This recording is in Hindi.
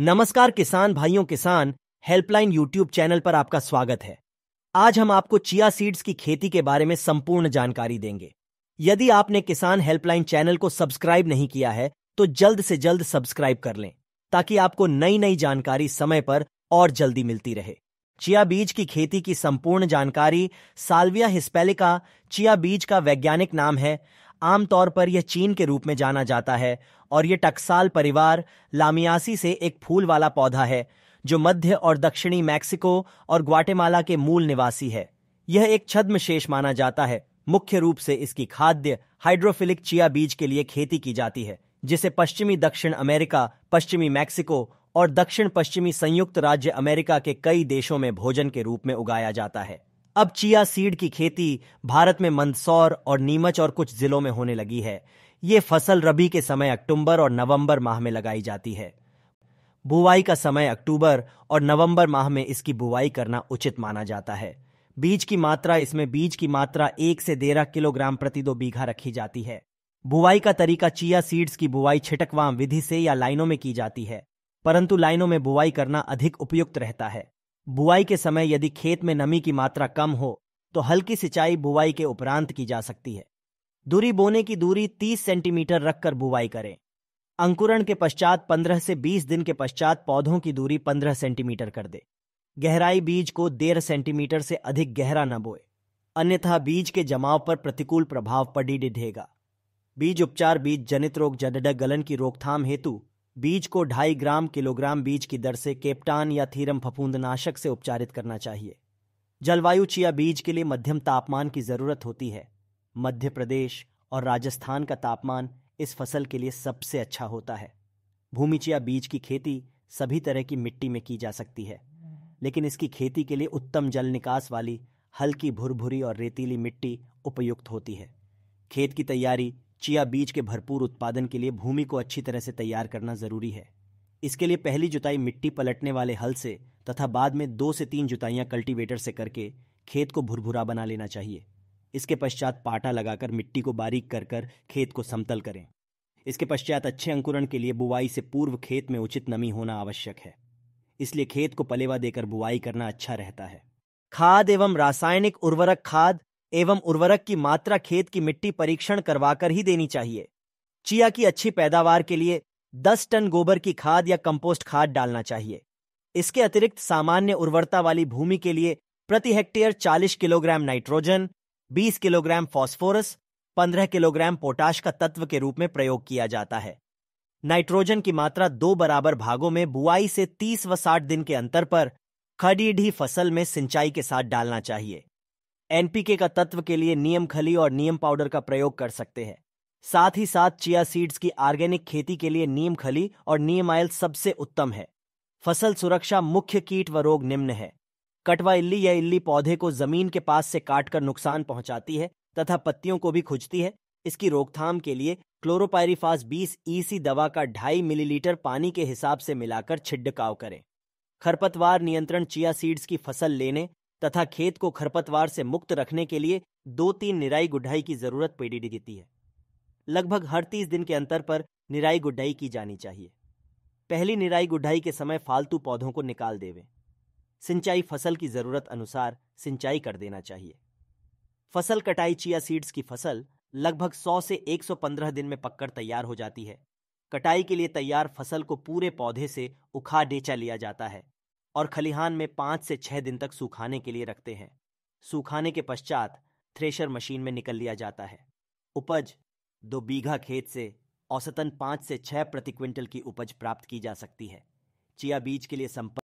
नमस्कार किसान भाइयों किसान हेल्पलाइन यूट्यूब चैनल पर आपका स्वागत है आज हम आपको चिया सीड्स की खेती के बारे में संपूर्ण जानकारी देंगे यदि आपने किसान हेल्पलाइन चैनल को सब्सक्राइब नहीं किया है तो जल्द से जल्द सब्सक्राइब कर लें ताकि आपको नई नई जानकारी समय पर और जल्दी मिलती रहे चिया बीज की खेती की संपूर्ण जानकारी साल्विया हिस्पेलिका चिया बीज का वैज्ञानिक नाम है आमतौर पर यह चीन के रूप में जाना जाता है और यह टक्साल परिवार लामियासी से एक फूल वाला पौधा है जो मध्य और दक्षिणी मैक्सिको और ग्वाटेमाला के मूल निवासी है यह एक छद्मशेष माना जाता है मुख्य रूप से इसकी खाद्य हाइड्रोफिलिक चिया बीज के लिए खेती की जाती है जिसे पश्चिमी दक्षिण अमेरिका पश्चिमी मैक्सिको और दक्षिण पश्चिमी संयुक्त राज्य अमेरिका के कई देशों में भोजन के रूप में उगाया जाता है अब चिया सीड की खेती भारत में मंदसौर और नीमच और कुछ जिलों में होने लगी है ये फसल रबी के समय अक्टूबर और नवंबर माह में लगाई जाती है बुवाई का समय अक्टूबर और नवंबर माह में इसकी बुवाई करना उचित माना जाता है बीज की मात्रा इसमें बीज की मात्रा एक से तेरह किलोग्राम प्रति दो बीघा रखी जाती है बुवाई का तरीका चिया सीड्स की बुवाई छिटकवाम विधि से या लाइनों में की जाती है परंतु लाइनों में बुवाई करना अधिक उपयुक्त रहता है बुआई के समय यदि खेत में नमी की मात्रा कम हो तो हल्की सिंचाई बुआई के उपरांत की जा सकती है दूरी बोने की दूरी 30 सेंटीमीटर रखकर बुआई करें अंकुरण के पश्चात 15 से 20 दिन के पश्चात पौधों की दूरी 15 सेंटीमीटर कर दे गहराई बीज को डेढ़ सेंटीमीटर से अधिक गहरा न बोए अन्यथा बीज के जमाव पर प्रतिकूल प्रभाव पड़ी डिढेगा बीज उपचार बीज जनित रोग जडड गलन की रोकथाम हेतु बीज को ढाई ग्राम किलोग्राम बीज की दर से केप्टान या थीरम नाशक से उपचारित करना चाहिए जलवायु चिया बीज के लिए मध्यम तापमान की जरूरत होती है मध्य प्रदेश और राजस्थान का तापमान इस फसल के लिए सबसे अच्छा होता है भूमि चिया बीज की खेती सभी तरह की मिट्टी में की जा सकती है लेकिन इसकी खेती के लिए उत्तम जल निकास वाली हल्की भुरभुरी और रेतीली मिट्टी उपयुक्त होती है खेत की तैयारी चिया बीज के भरपूर उत्पादन के लिए भूमि को अच्छी तरह से तैयार करना जरूरी है इसके लिए पहली जुताई मिट्टी पलटने वाले हल से तथा बाद में दो से तीन जुताइयां कल्टीवेटर से करके खेत को भुरभुरा बना लेना चाहिए इसके पश्चात पाटा लगाकर मिट्टी को बारीक कर कर खेत को समतल करें इसके पश्चात अच्छे अंकुरण के लिए बुवाई से पूर्व खेत में उचित नमी होना आवश्यक है इसलिए खेत को पलेवा देकर बुआई करना अच्छा रहता है खाद एवं रासायनिक उर्वरक खाद एवं उर्वरक की मात्रा खेत की मिट्टी परीक्षण करवाकर ही देनी चाहिए चिया की अच्छी पैदावार के लिए 10 टन गोबर की खाद या कंपोस्ट खाद डालना चाहिए इसके अतिरिक्त सामान्य उर्वरता वाली भूमि के लिए प्रति hectare 40 kilogram nitrogen 20 kilogram phosphorus 15 kilogram potash का तत्व के रूप में प्रयोग किया जाता है नाइट्रोजन की मात्रा दो बराबर भागों में बुआई से 30 व 60 दिन के अंतर पर खडीढ़ी फसल में सिंचाई के साथ डालना चाहिए एनपीके का तत्व के लिए नियम खली और नियम पाउडर का प्रयोग कर सकते हैं साथ ही साथ चिया सीड्स की ऑर्गेनिक खेती के लिए नीम खली और नीम आयल सबसे उत्तम है फसल सुरक्षा मुख्य कीट व रोग निम्न है कटवा इल्ली या इल्ली पौधे को जमीन के पास से काटकर नुकसान पहुंचाती है तथा पत्तियों को भी खुजती है इसकी रोकथाम के लिए क्लोरोपायरिफास 20 ईसी e दवा का ढाई मिलीलीटर पानी के हिसाब से मिलाकर छिड़काव करें खरपतवार नियंत्रण चिया सीड्स की फसल लेने तथा खेत को खरपतवार से मुक्त रखने के लिए दो तीन निराई गुडाई की जरूरत पेडीडी देती है लगभग हर तीस दिन के अंतर पर निराई गुडाई की जानी चाहिए पहली निराई गुड्ढाई के समय फालतू पौधों को निकाल देवे सिंचाई फसल की जरूरत अनुसार सिंचाई कर देना चाहिए फसल कटाई चिया सीड्स की फसल लगभग 100 से 115 दिन में पककर तैयार हो जाती है कटाई के लिए तैयार फसल को पूरे पौधे से उखा डेचा लिया जाता है और खलिहान में पांच से छह दिन तक सुखाने के लिए रखते हैं सुखाने के पश्चात थ्रेशर मशीन में निकल लिया जाता है उपज दो बीघा खेत से औसतन पांच से छह प्रति क्विंटल की उपज प्राप्त की जा सकती है चिया बीज के लिए संपर्क